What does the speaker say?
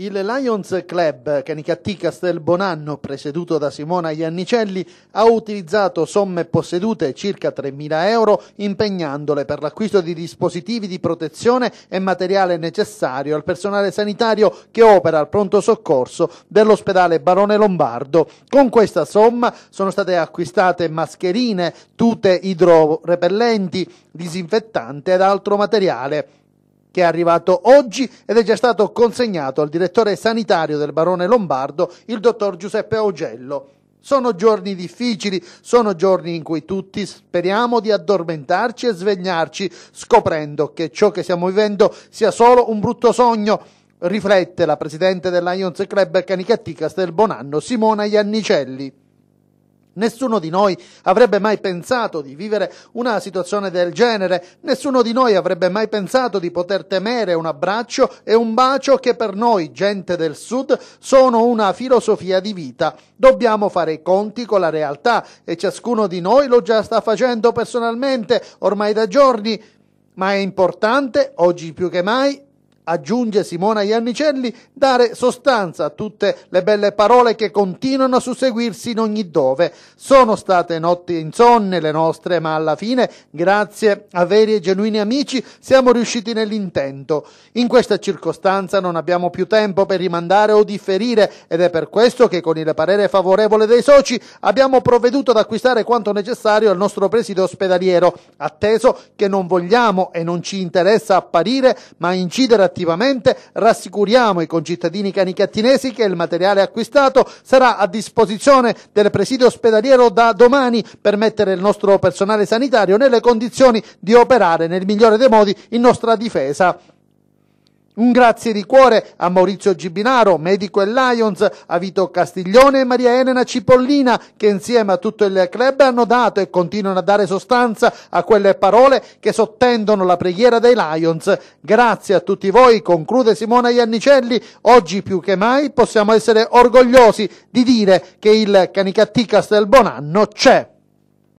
Il Lions Club Canicattì Castel Bonanno, presieduto da Simona Iannicelli, ha utilizzato somme possedute circa 3.000 euro impegnandole per l'acquisto di dispositivi di protezione e materiale necessario al personale sanitario che opera al pronto soccorso dell'ospedale Barone Lombardo. Con questa somma sono state acquistate mascherine, tute idrorepellenti, disinfettanti ed altro materiale che è arrivato oggi ed è già stato consegnato al direttore sanitario del Barone Lombardo, il dottor Giuseppe Augello. Sono giorni difficili, sono giorni in cui tutti speriamo di addormentarci e svegliarci scoprendo che ciò che stiamo vivendo sia solo un brutto sogno. Riflette la presidente del Lions Club Canicaticas del Bonanno, Simona Iannicelli. Nessuno di noi avrebbe mai pensato di vivere una situazione del genere, nessuno di noi avrebbe mai pensato di poter temere un abbraccio e un bacio che per noi, gente del Sud, sono una filosofia di vita. Dobbiamo fare i conti con la realtà e ciascuno di noi lo già sta facendo personalmente ormai da giorni, ma è importante, oggi più che mai, aggiunge Simona Iannicelli, dare sostanza a tutte le belle parole che continuano a susseguirsi in ogni dove. Sono state notti insonne le nostre, ma alla fine, grazie a veri e genuini amici, siamo riusciti nell'intento. In questa circostanza non abbiamo più tempo per rimandare o differire ed è per questo che con il parere favorevole dei soci abbiamo provveduto ad acquistare quanto necessario al nostro presidio ospedaliero, atteso che non vogliamo e non ci interessa apparire, ma incidere attivamente attivamente, rassicuriamo i concittadini canicattinesi che il materiale acquistato sarà a disposizione del presidio ospedaliero da domani per mettere il nostro personale sanitario nelle condizioni di operare nel migliore dei modi in nostra difesa. Un grazie di cuore a Maurizio Gibinaro, medico e Lions, a Vito Castiglione e Maria Elena Cipollina, che insieme a tutto il club hanno dato e continuano a dare sostanza a quelle parole che sottendono la preghiera dei Lions. Grazie a tutti voi, conclude Simona Iannicelli. Oggi più che mai possiamo essere orgogliosi di dire che il Canicattì Castelbonanno c'è.